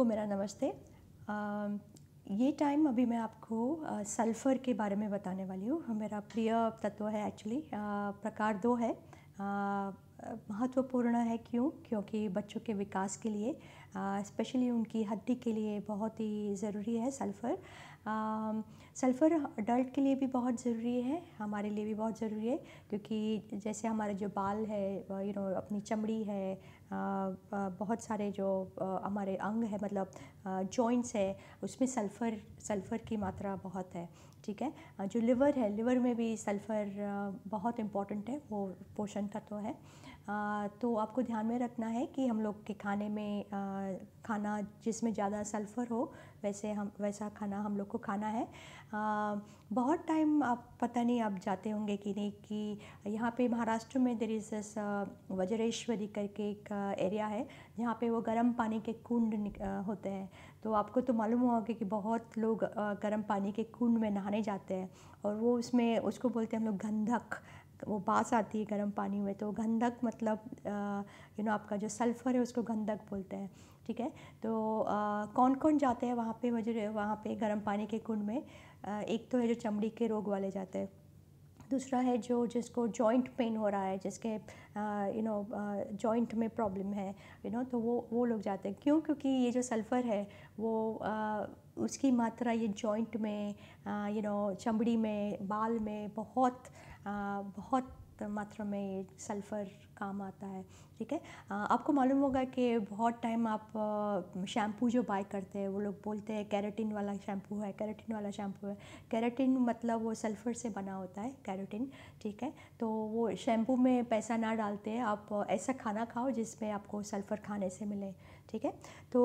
सबको मेरा नमस्ते ये टाइम अभी मैं आपको सल्फ़र के बारे में बताने वाली हूँ मेरा प्रिय तत्व है एक्चुअली प्रकार दो है महत्वपूर्ण है क्यों क्योंकि बच्चों के विकास के लिए स्पेशली उनकी हड्डी के लिए बहुत ही ज़रूरी है सल्फ़र सल्फ़र अडल्ट के लिए भी बहुत ज़रूरी है हमारे लिए भी बहुत ज़रूरी है क्योंकि जैसे हमारे जो बाल है यू नो अपनी चमड़ी है बहुत सारे जो हमारे अंग है मतलब जॉइंट्स है उसमें सल्फ़र सल्फ़र की मात्रा बहुत है ठीक है जो लिवर है लिवर में भी सल्फ़र बहुत इम्पॉर्टेंट है वो पोषण तत्व है तो आपको ध्यान में रखना है कि हम लोग के खाने में खाना जिसमें ज़्यादा सल्फ़र हो वैसे हम वैसा खाना हम लोग को खाना है बहुत टाइम आप पता नहीं आप जाते होंगे कि नहीं कि यहाँ पे महाराष्ट्र में देर इज़ एस वज्रेश्वरी करके एक एरिया है जहाँ पे वो गर्म पानी के कुंड होते हैं तो आपको तो मालूम होगा कि बहुत लोग गर्म पानी के कुंड में नहाने जाते हैं और वो उसमें उसको बोलते हैं हम लोग गंधक वो बास आती है गर्म पानी में तो गंधक मतलब यू नो आपका जो सल्फ़र है उसको गंधक बोलते हैं ठीक है तो आ, कौन कौन जाते हैं वहाँ पे मुझे वहाँ पे गर्म पानी के कुंड में आ, एक तो है जो चमड़ी के रोग वाले जाते हैं दूसरा है जो जिसको जॉइंट पेन हो रहा है जिसके यू नो जॉइंट में प्रॉब्लम है यू you नो know, तो वो वो लोग जाते हैं क्यों क्योंकि ये जो सल्फ़र है वो आ, उसकी मात्रा ये जॉइंट में यू नो चमड़ी में बाल में बहुत बहुत मात्रा में ये सल्फ़र काम आता है ठीक है आपको मालूम होगा कि बहुत टाइम आप शैम्पू जो बाय करते हैं वो लोग बोलते हैं कैरेटिन वाला शैम्पू है कैरेटिन वाला शैम्पू है कैरेटिन मतलब वो सल्फ़र से बना होता है कैरेटिन ठीक है तो वो शैम्पू में पैसा ना डालते हैं आप ऐसा खाना खाओ जिसमें आपको सल्फ़र खाने से मिले ठीक है तो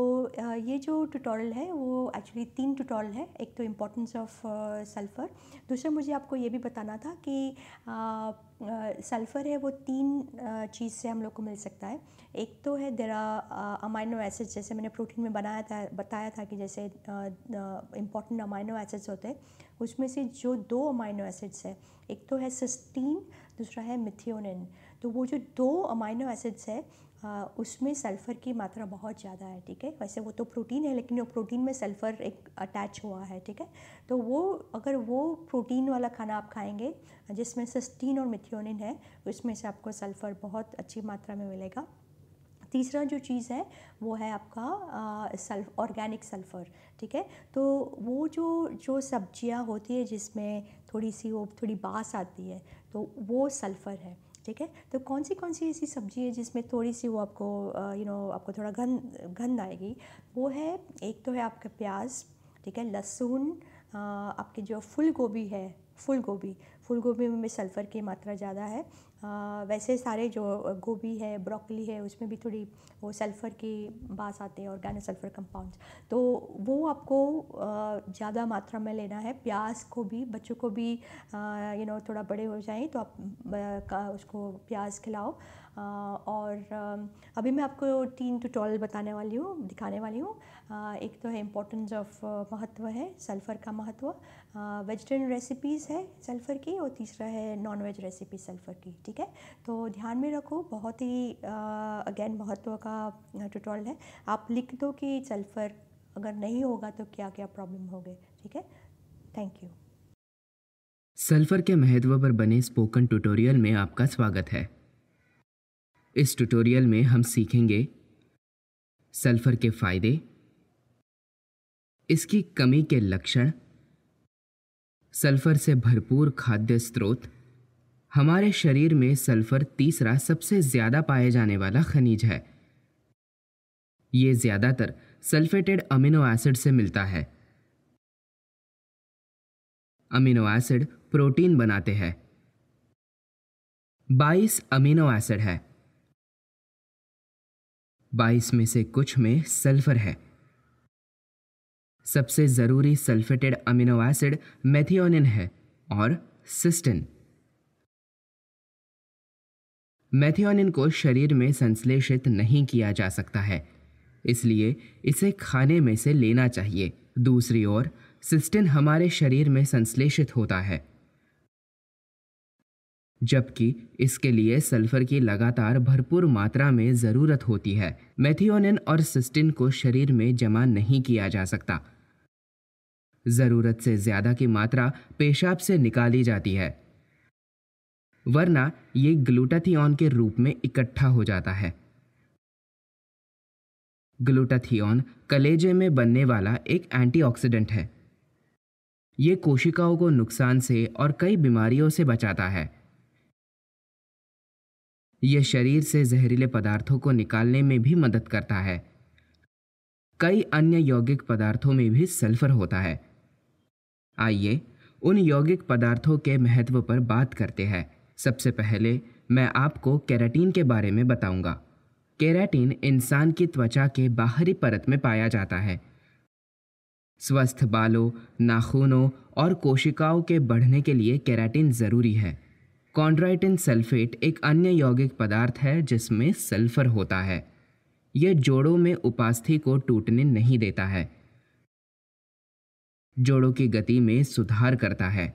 ये जो ट्यूटोरियल है वो एक्चुअली तीन ट्यूटोरियल है एक तो इम्पोर्टेंस ऑफ सल्फ़र दूसरा मुझे आपको ये भी बताना था कि सल्फ़र है वो तीन चीज़ से हम लोग को मिल सकता है एक तो है देरा अमाइनो एसिड जैसे मैंने प्रोटीन में बनाया था बताया था कि जैसे इम्पॉर्टेंट अमाइनो एसिड्स होते हैं उसमें से जो दो अमाइनो एसिड्स है एक तो है सिस्टीन दूसरा है मिथियोनिन तो वो जो दो अमाइनो एसिड्स है उसमें सल्फ़र की मात्रा बहुत ज़्यादा है ठीक है वैसे वो तो प्रोटीन है लेकिन वो प्रोटीन में सल्फ़र एक अटैच हुआ है ठीक है तो वो अगर वो प्रोटीन वाला खाना आप खाएंगे जिसमें सस्टीन और मिथियोनिन है उसमें से आपको सल्फ़र बहुत अच्छी मात्रा में मिलेगा तीसरा जो चीज़ है वो है आपका सल्फ ऑर्गेनिक सल्फ़र ठीक है तो वो जो जो सब्जियाँ होती है जिसमें थोड़ी सी वो थोड़ी बास आती है तो वो सल्फ़र है ठीक है तो कौन सी कौन सी ऐसी सब्जी है जिसमें थोड़ी सी वो आपको यू नो आपको थोड़ा गंद गंध आएगी वो है एक तो है आपका प्याज ठीक है लहसुन आपके जो फुल गोभी है फूल गोभी फूल गोभी में सल्फ़र की मात्रा ज़्यादा है वैसे सारे जो गोभी है ब्रोकली है उसमें भी थोड़ी वो सल्फ़र के बास आते हैं ऑर्गेनिक सल्फ़र कंपाउंड्स तो वो आपको ज़्यादा मात्रा में लेना है प्याज को भी बच्चों को भी यू नो थोड़ा बड़े हो जाएं तो आप का उसको प्याज खिलाओ और अभी मैं आपको तीन ट्यूटोरियल बताने वाली हूँ दिखाने वाली हूँ एक तो है इम्पोर्टेंस ऑफ महत्व है सल्फ़र का महत्व वेजिटेरियन रेसिपीज़ है सल्फ़र की और तीसरा है नॉन वेज रेसिपी सल्फ़र की ठीक ठीक है तो ध्यान में रखो बहुत ही अगेन महत्व का ट्यूटोरियल है आप लिख दो कि सल्फ़र अगर नहीं होगा तो क्या क्या प्रॉब्लम हो गए ठीक है थैंक यू सल्फ़र के महत्व पर बने स्पोकन ट्यूटोरियल में आपका स्वागत है इस ट्यूटोरियल में हम सीखेंगे सल्फ़र के फ़ायदे इसकी कमी के लक्षण सल्फ़र से भरपूर खाद्य स्रोत हमारे शरीर में सल्फर तीसरा सबसे ज़्यादा पाए जाने वाला खनिज है ये ज़्यादातर सल्फेटेड अमीनो एसिड से मिलता है अमीनो एसिड प्रोटीन बनाते हैं 22 अमीनो एसिड है 22 में से कुछ में सल्फर है सबसे ज़रूरी सल्फेटेड अमीनो एसिड मेथियोनिन है और सिस्टिन मैथियोनिन को शरीर में संश्लेषित नहीं किया जा सकता है इसलिए इसे खाने में से लेना चाहिए दूसरी ओर सिस्टिन हमारे शरीर में संश्लेषित होता है जबकि इसके लिए सल्फर की लगातार भरपूर मात्रा में ज़रूरत होती है मैथियोनिन और सिस्टिन को शरीर में जमा नहीं किया जा सकता ज़रूरत से ज़्यादा की मात्रा पेशाब से निकाली जाती है वरना ये ग्लूटाथियन के रूप में इकट्ठा हो जाता है ग्लूटाथियन कलेजे में बनने वाला एक एंटीऑक्सीडेंट है ये कोशिकाओं को नुकसान से और कई बीमारियों से बचाता है यह शरीर से जहरीले पदार्थों को निकालने में भी मदद करता है कई अन्य यौगिक पदार्थों में भी सल्फर होता है आइए उन यौगिक पदार्थों के महत्व पर बात करते हैं सबसे पहले मैं आपको कैराटीन के बारे में बताऊंगा। कैराटीन इंसान की त्वचा के बाहरी परत में पाया जाता है स्वस्थ बालों नाखूनों और कोशिकाओं के बढ़ने के लिए कैराटीन ज़रूरी है कॉन्ड्राइटिन सल्फेट एक अन्य यौगिक पदार्थ है जिसमें सल्फर होता है यह जोड़ों में उपास्थि को टूटने नहीं देता है जोड़ों की गति में सुधार करता है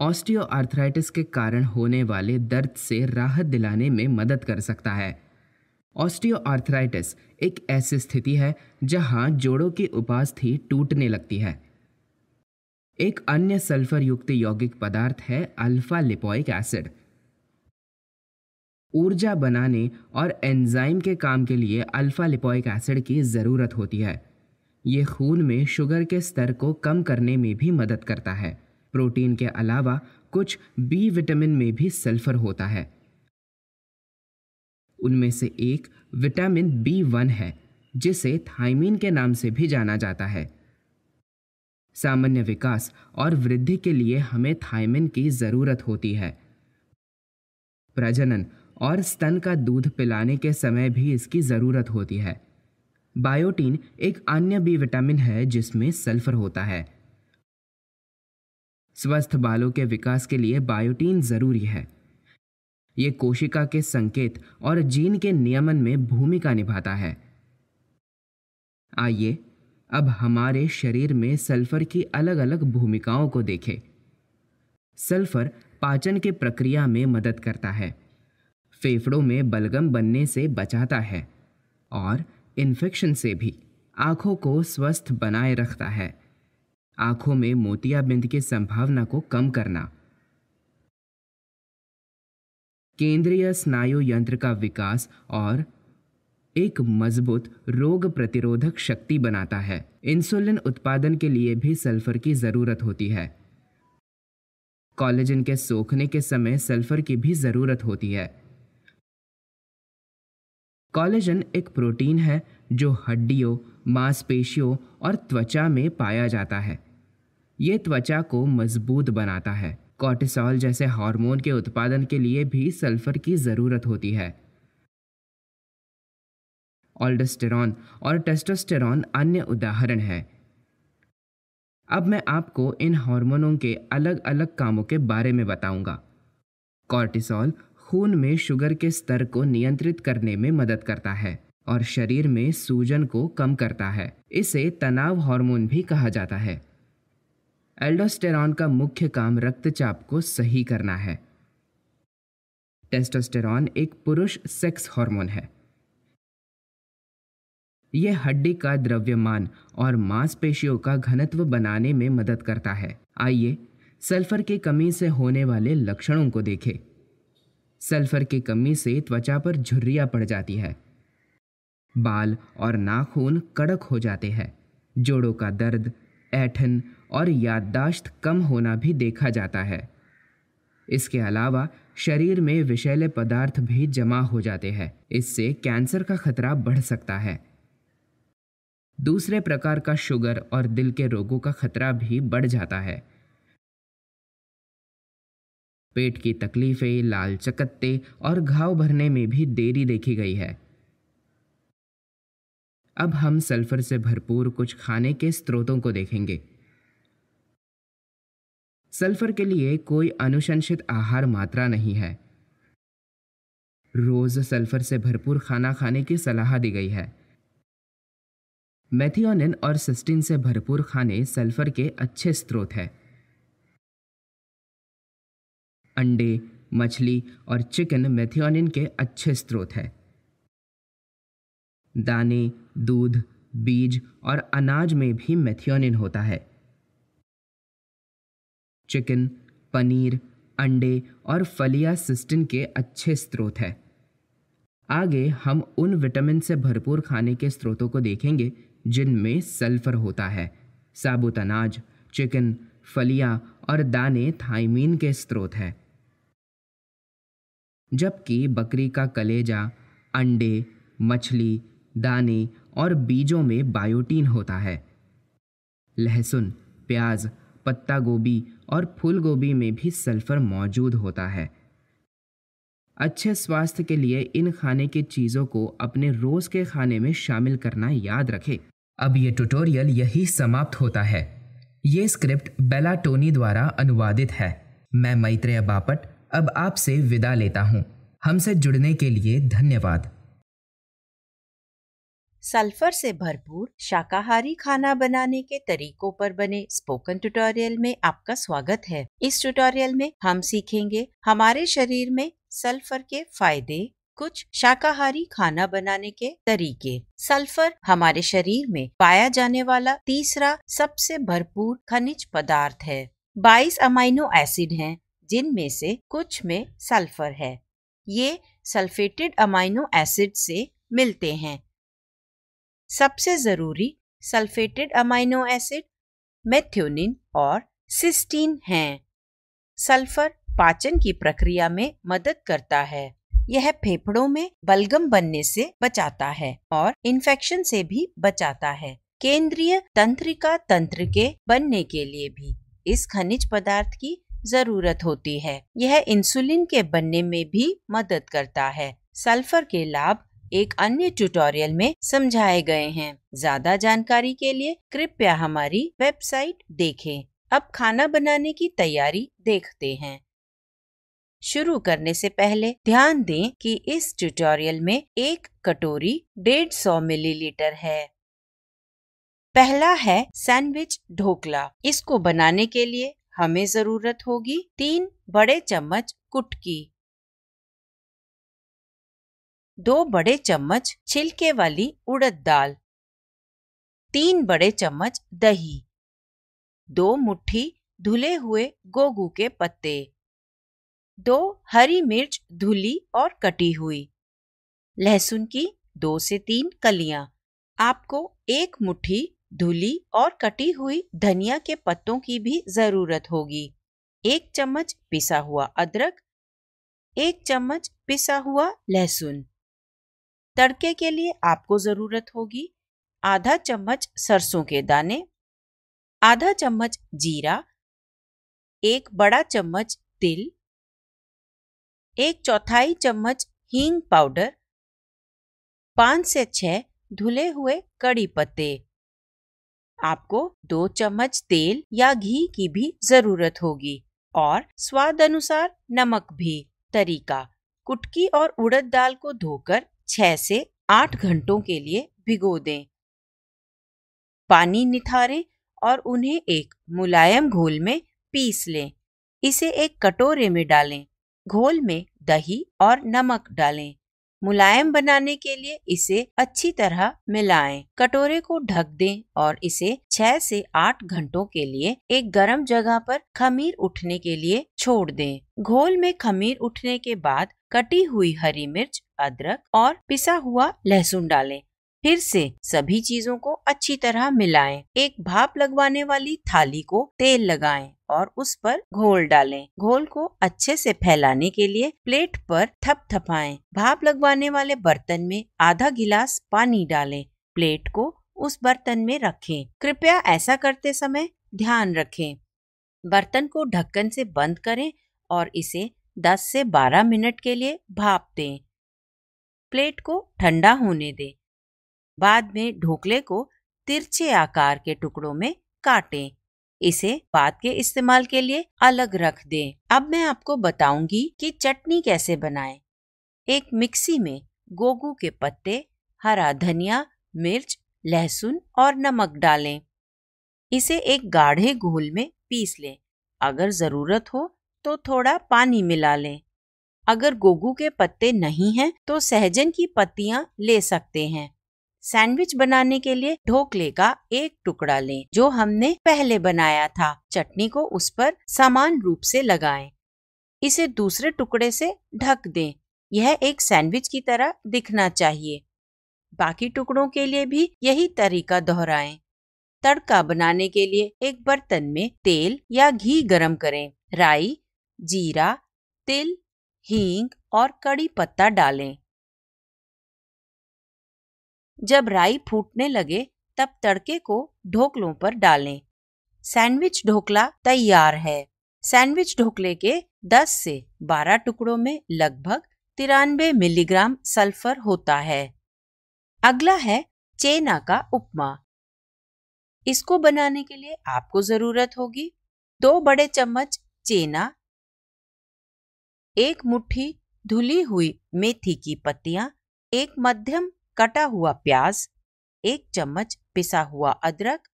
ऑस्टियोआर्थराइटिस के कारण होने वाले दर्द से राहत दिलाने में मदद कर सकता है ऑस्टियोआर्थराइटिस एक ऐसी स्थिति है जहां जोड़ों की उपास्थि टूटने लगती है एक अन्य सल्फर युक्त यौगिक पदार्थ है अल्फा लिपोइक एसिड ऊर्जा बनाने और एंजाइम के काम के लिए अल्फा लिपोइक एसिड की ज़रूरत होती है ये खून में शुगर के स्तर को कम करने में भी मदद करता है प्रोटीन के अलावा कुछ बी विटामिन में भी सल्फर होता है उनमें से एक विटामिन बी वन है जिसे थाइमिन के नाम से भी जाना जाता है सामान्य विकास और वृद्धि के लिए हमें थाइमिन की ज़रूरत होती है प्रजनन और स्तन का दूध पिलाने के समय भी इसकी ज़रूरत होती है बायोटीन एक अन्य बी विटामिन है जिसमें सल्फर होता है स्वस्थ बालों के विकास के लिए बायोटीन ज़रूरी है ये कोशिका के संकेत और जीन के नियमन में भूमिका निभाता है आइए अब हमारे शरीर में सल्फर की अलग अलग भूमिकाओं को देखें सल्फर पाचन के प्रक्रिया में मदद करता है फेफड़ों में बलगम बनने से बचाता है और इन्फेक्शन से भी आँखों को स्वस्थ बनाए रखता है आंखों में मोतियाबिंद की संभावना को कम करना केंद्रीय स्नायु यंत्र का विकास और एक मजबूत रोग प्रतिरोधक शक्ति बनाता है इंसुलिन उत्पादन के लिए भी सल्फर की ज़रूरत होती है कॉलेजन के सोखने के समय सल्फर की भी ज़रूरत होती है कॉलेजन एक प्रोटीन है जो हड्डियों मांसपेशियों और त्वचा में पाया जाता है ये त्वचा को मजबूत बनाता है कॉर्टिसोल जैसे हार्मोन के उत्पादन के लिए भी सल्फर की ज़रूरत होती है ऑल्डेस्टेरॉन और टेस्टोस्टेरॉन अन्य उदाहरण है अब मैं आपको इन हार्मोनों के अलग अलग कामों के बारे में बताऊंगा। कॉर्टिसोल खून में शुगर के स्तर को नियंत्रित करने में मदद करता है और शरीर में सूजन को कम करता है इसे तनाव हार्मोन भी कहा जाता है एल्डोस्टेरॉन का मुख्य काम रक्तचाप को सही करना है टेस्टोस्टेरॉन एक पुरुष सेक्स हार्मोन है यह हड्डी का द्रव्यमान और मांसपेशियों का घनत्व बनाने में मदद करता है आइए सल्फर की कमी से होने वाले लक्षणों को देखें सल्फर की कमी से त्वचा पर झुर्रिया पड़ जाती है बाल और नाखून कड़क हो जाते हैं जोड़ों का दर्द ऐठन और याददाश्त कम होना भी देखा जाता है इसके अलावा शरीर में विषैले पदार्थ भी जमा हो जाते हैं इससे कैंसर का खतरा बढ़ सकता है दूसरे प्रकार का शुगर और दिल के रोगों का खतरा भी बढ़ जाता है पेट की तकलीफें लाल चकत्ते और घाव भरने में भी देरी देखी गई है अब हम सल्फर से भरपूर कुछ खाने के स्रोतों को देखेंगे सल्फर के लिए कोई अनुशंसित आहार मात्रा नहीं है रोज सल्फर से भरपूर खाना खाने की सलाह दी गई है मैथियोनिन और सिस्टिन से भरपूर खाने सल्फर के अच्छे स्रोत हैं अंडे मछली और चिकन मैथियोनिन के अच्छे स्रोत हैं दाने दूध बीज और अनाज में भी मेथियोनिन होता है चिकन पनीर अंडे और फलिया सिस्टिन के अच्छे स्रोत हैं आगे हम उन विटामिन से भरपूर खाने के स्रोतों को देखेंगे जिनमें सल्फर होता है साबुत अनाज चिकन फलिया और दाने थाइमीन के स्रोत हैं जबकि बकरी का कलेजा अंडे मछली दाने और बीजों में बायोटीन होता है लहसुन प्याज पत्ता गोभी और फूल गोभी में भी सल्फर मौजूद होता है अच्छे स्वास्थ्य के लिए इन खाने की चीज़ों को अपने रोज़ के खाने में शामिल करना याद रखें अब ये ट्यूटोरियल यही समाप्त होता है ये स्क्रिप्ट बेला टोनी द्वारा अनुवादित है मैं मैत्रेय बापट अब आपसे विदा लेता हूँ हमसे जुड़ने के लिए धन्यवाद सल्फर से भरपूर शाकाहारी खाना बनाने के तरीकों पर बने स्पोकन ट्यूटोरियल में आपका स्वागत है इस ट्यूटोरियल में हम सीखेंगे हमारे शरीर में सल्फर के फायदे कुछ शाकाहारी खाना बनाने के तरीके सल्फर हमारे शरीर में पाया जाने वाला तीसरा सबसे भरपूर खनिज पदार्थ है 22 अमाइनो एसिड हैं, जिनमें से कुछ में सल्फर है ये सल्फेटेड अमाइनो एसिड से मिलते हैं सबसे ज़रूरी सल्फेटेड अमाइनो एसिड मेथ्योनिन और सिस्टीन हैं सल्फर पाचन की प्रक्रिया में मदद करता है यह फेफड़ों में बलगम बनने से बचाता है और इन्फेक्शन से भी बचाता है केंद्रीय तंत्रिका तंत्र के बनने के लिए भी इस खनिज पदार्थ की जरूरत होती है यह इंसुलिन के बनने में भी मदद करता है सल्फर के लाभ एक अन्य ट्यूटोरियल में समझाए गए हैं ज्यादा जानकारी के लिए कृपया हमारी वेबसाइट देखें अब खाना बनाने की तैयारी देखते हैं शुरू करने से पहले ध्यान दें कि इस ट्यूटोरियल में एक कटोरी 150 मिलीलीटर है पहला है सैंडविच ढोकला इसको बनाने के लिए हमें जरूरत होगी तीन बड़े चम्मच कुटकी दो बड़े चम्मच छिलके वाली उड़द दाल तीन बड़े चम्मच दही दो मुट्ठी धुले हुए गोगू के पत्ते दो हरी मिर्च धुली और कटी हुई लहसुन की दो से तीन कलियां आपको एक मुट्ठी धुली और कटी हुई धनिया के पत्तों की भी जरूरत होगी एक चम्मच पिसा हुआ अदरक एक चम्मच पिसा हुआ लहसुन तड़के के लिए आपको ज़रूरत होगी आधा चम्मच सरसों के दाने आधा चम्मच जीरा एक बड़ा चम्मच तिल एक चौथाई चम्मच हींग पाउडर पाँच से छह धुले हुए कड़ी पत्ते आपको दो चम्मच तेल या घी की भी जरूरत होगी और स्वाद अनुसार नमक भी तरीका कुटकी और उड़द दाल को धोकर छह से आठ घंटों के लिए भिगो दें पानी निथारें और उन्हें एक मुलायम घोल में पीस लें इसे एक कटोरे में डालें घोल में दही और नमक डालें मुलायम बनाने के लिए इसे अच्छी तरह मिलाएं। कटोरे को ढक दें और इसे 6 से 8 घंटों के लिए एक गर्म जगह पर खमीर उठने के लिए छोड़ दें। घोल में खमीर उठने के बाद कटी हुई हरी मिर्च अदरक और पिसा हुआ लहसुन डालें फिर से सभी चीजों को अच्छी तरह मिलाएं। एक भाप लगवाने वाली थाली को तेल लगाएं और उस पर घोल डालें। घोल को अच्छे से फैलाने के लिए प्लेट पर थपथपाएं। भाप लगवाने वाले बर्तन में आधा गिलास पानी डालें। प्लेट को उस बर्तन में रखें। कृपया ऐसा करते समय ध्यान रखें बर्तन को ढक्कन से बंद करें और इसे 10 से 12 मिनट के लिए भाप दें प्लेट को ठंडा होने दें बाद में ढोकले को तिरछे आकार के टुकड़ों में काटें इसे बाद के इस्तेमाल के लिए अलग रख दें अब मैं आपको बताऊंगी कि चटनी कैसे बनाएं। एक मिक्सी में गोगू के पत्ते हरा धनिया मिर्च लहसुन और नमक डालें इसे एक गाढ़े घोल में पीस लें अगर ज़रूरत हो तो थोड़ा पानी मिला लें अगर गोगू के पत्ते नहीं हैं तो सहजन की पत्तियां ले सकते हैं सैंडविच बनाने के लिए ढोकले का एक टुकड़ा लें जो हमने पहले बनाया था चटनी को उस पर समान रूप से लगाएं। इसे दूसरे टुकड़े से ढक दें यह एक सैंडविच की तरह दिखना चाहिए बाकी टुकड़ों के लिए भी यही तरीका दोहराएं। तड़का बनाने के लिए एक बर्तन में तेल या घी गरम करें राई जीरा तिल हींग और कड़ी पत्ता डालें जब राई फूटने लगे तब तड़के को ढोकलों पर डालें सैंडविच ढोकला तैयार है सैंडविच ढोकले के 10 से 12 टुकड़ों में लगभग तिरानबे मिलीग्राम सल्फर होता है अगला है चेना का उपमा इसको बनाने के लिए आपको जरूरत होगी दो बड़े चम्मच चेना एक मुट्ठी धुली हुई मेथी की पत्तियां एक मध्यम कटा हुआ प्याज एक चम्मच पिसा हुआ अदरक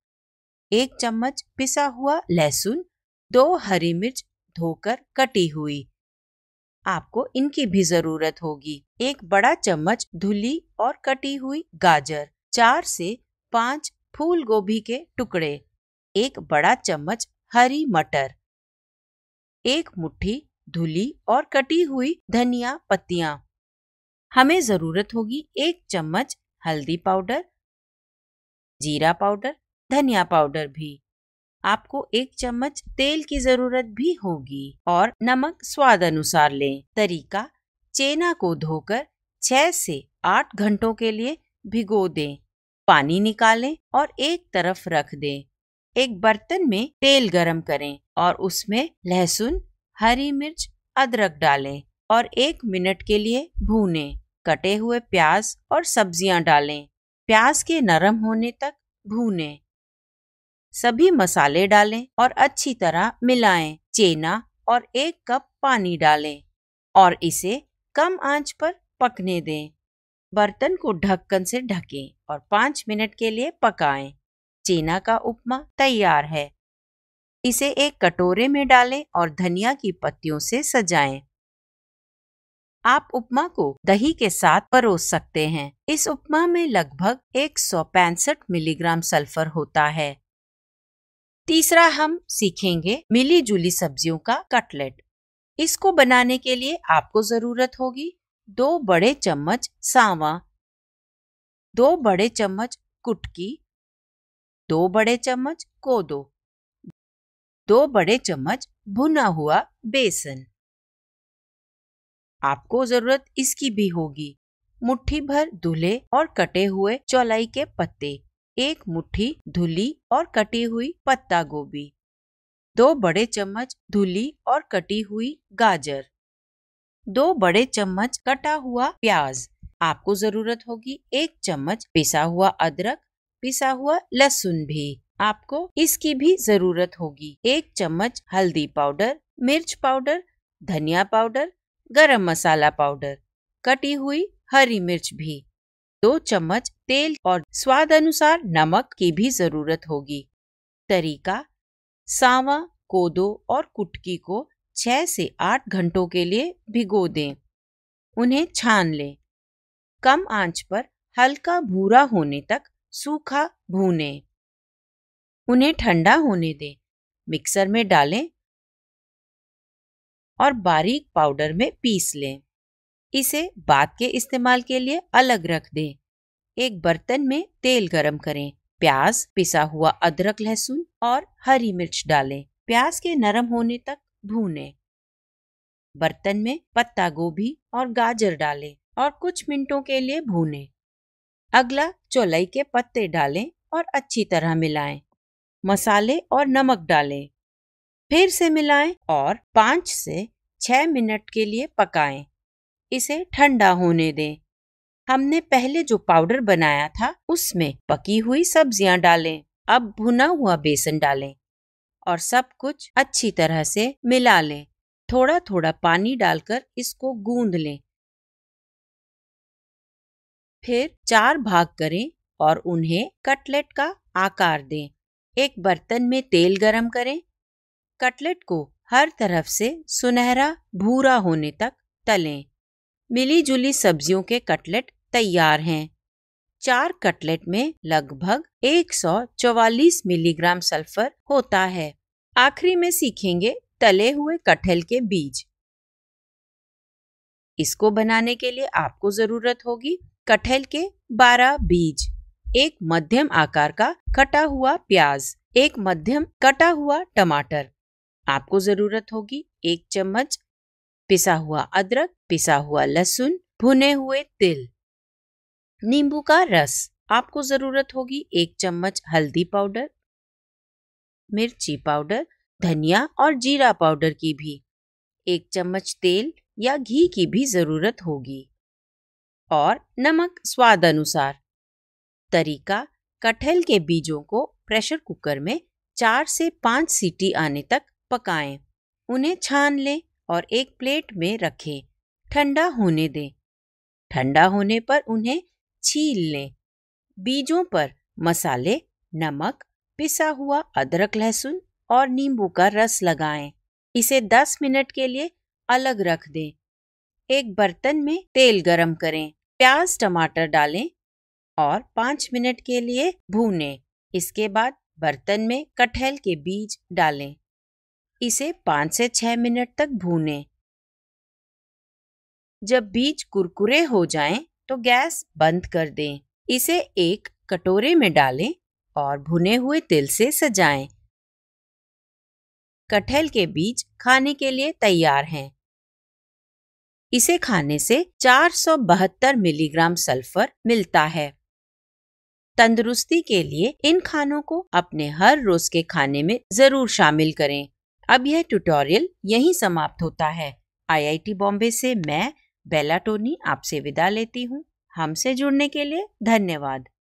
एक चम्मच पिसा हुआ लहसुन दो हरी मिर्च धोकर कटी हुई आपको इनकी भी जरूरत होगी एक बड़ा चम्मच धुली और कटी हुई गाजर चार से पांच फूल गोभी के टुकड़े एक बड़ा चम्मच हरी मटर एक मुट्ठी धुली और कटी हुई धनिया पत्तियां हमें ज़रूरत होगी एक चम्मच हल्दी पाउडर जीरा पाउडर धनिया पाउडर भी आपको एक चम्मच तेल की जरूरत भी होगी और नमक स्वाद अनुसार लें तरीका चेना को धोकर छह से आठ घंटों के लिए भिगो दें पानी निकालें और एक तरफ रख दें एक बर्तन में तेल गरम करें और उसमें लहसुन हरी मिर्च अदरक डालें और एक मिनट के लिए भूनें कटे हुए प्याज और सब्जियां डालें प्याज के नरम होने तक भूनें सभी मसाले डालें और अच्छी तरह मिलाएं चेना और एक कप पानी डालें और इसे कम आंच पर पकने दें बर्तन को ढक्कन से ढकें और पाँच मिनट के लिए पकाएं चेना का उपमा तैयार है इसे एक कटोरे में डालें और धनिया की पत्तियों से सजाएं। आप उपमा को दही के साथ परोस सकते हैं इस उपमा में लगभग एक मिलीग्राम सल्फर होता है तीसरा हम सीखेंगे मिली जुली सब्जियों का कटलेट इसको बनाने के लिए आपको जरूरत होगी दो बड़े चम्मच सावा दो बड़े चम्मच कुटकी दो बड़े चम्मच कोदो दो बड़े चम्मच भुना हुआ बेसन आपको जरूरत इसकी भी होगी मुट्ठी भर धुले और कटे हुए चौलाई के पत्ते एक मुट्ठी धुली और कटी हुई पत्ता गोभी दो बड़े चम्मच धुली और कटी हुई गाजर दो बड़े चम्मच कटा हुआ प्याज आपको जरूरत होगी एक चम्मच पिसा हुआ अदरक पिसा हुआ लहसुन भी आपको इसकी भी जरूरत होगी एक चम्मच हल्दी पाउडर मिर्च पाउडर धनिया पाउडर गरम मसाला पाउडर कटी हुई हरी मिर्च भी दो चम्मच तेल और स्वाद अनुसार नमक की भी जरूरत होगी तरीका सावा कोदो और कुटकी को छह से आठ घंटों के लिए भिगो दें उन्हें छान लें कम आंच पर हल्का भूरा होने तक सूखा भूनें उन्हें ठंडा होने दें मिक्सर में डालें और बारीक पाउडर में पीस लें इसे बाद के इस्तेमाल के लिए अलग रख दें एक बर्तन में तेल गरम करें प्याज पिसा हुआ अदरक लहसुन और हरी मिर्च डालें प्याज के नरम होने तक भूनें बर्तन में पत्ता गोभी और गाजर डालें और कुछ मिनटों के लिए भूनें अगला चौलाई के पत्ते डालें और अच्छी तरह मिलाएं मसाले और नमक डालें फिर से मिलाएं और पाँच से छः मिनट के लिए पकाएं। इसे ठंडा होने दें हमने पहले जो पाउडर बनाया था उसमें पकी हुई सब्जियां डालें अब भुना हुआ बेसन डालें और सब कुछ अच्छी तरह से मिला लें थोड़ा थोड़ा पानी डालकर इसको गूंद लें फिर चार भाग करें और उन्हें कटलेट का आकार दें एक बर्तन में तेल गरम करें कटलेट को हर तरफ से सुनहरा भूरा होने तक तलें मिली जुली सब्जियों के कटलेट तैयार हैं चार कटलेट में लगभग 144 मिलीग्राम सल्फर होता है आखिरी में सीखेंगे तले हुए कटहल के बीज इसको बनाने के लिए आपको जरूरत होगी कटहल के 12 बीज एक मध्यम आकार का कटा हुआ प्याज एक मध्यम कटा हुआ टमाटर आपको जरूरत होगी एक चम्मच पिसा हुआ अदरक पिसा हुआ लहसुन भुने हुए तिल नींबू का रस आपको जरूरत होगी एक चम्मच हल्दी पाउडर मिर्ची पाउडर धनिया और जीरा पाउडर की भी एक चम्मच तेल या घी की भी जरूरत होगी और नमक स्वाद अनुसार तरीका कटहल के बीजों को प्रेशर कुकर में चार से पाँच सीटी आने तक पकाएं। उन्हें छान लें और एक प्लेट में रखें ठंडा होने दें ठंडा होने पर उन्हें छील लें बीजों पर मसाले नमक पिसा हुआ अदरक लहसुन और नींबू का रस लगाएं। इसे 10 मिनट के लिए अलग रख दें एक बर्तन में तेल गरम करें प्याज टमाटर डालें और पाँच मिनट के लिए भूनें। इसके बाद बर्तन में कटहल के बीज डालें इसे पाँच से छः मिनट तक भूनें। जब बीज कुरकुरे हो जाएं, तो गैस बंद कर दें इसे एक कटोरे में डालें और भुने हुए तिल से सजाएं। कटहल के बीज खाने के लिए तैयार हैं इसे खाने से चार मिलीग्राम सल्फर मिलता है तंदुरुस्ती के लिए इन खानों को अपने हर रोज के खाने में जरूर शामिल करें अब यह ट्यूटोरियल यहीं समाप्त होता है आईआईटी बॉम्बे से मैं बेला टोनी आपसे विदा लेती हूँ हमसे जुड़ने के लिए धन्यवाद